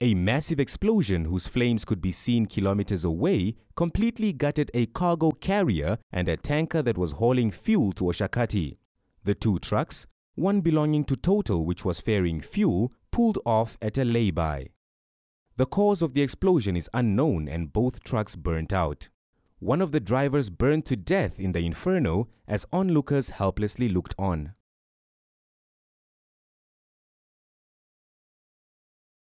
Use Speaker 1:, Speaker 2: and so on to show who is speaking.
Speaker 1: A massive explosion whose flames could be seen kilometers away completely gutted a cargo carrier and a tanker that was hauling fuel to Oshakati. The two trucks, one belonging to Total which was ferrying fuel, pulled off at a lay-by. The cause of the explosion is unknown and both trucks burnt out. One of the drivers burned to death in the inferno as onlookers helplessly looked
Speaker 2: on.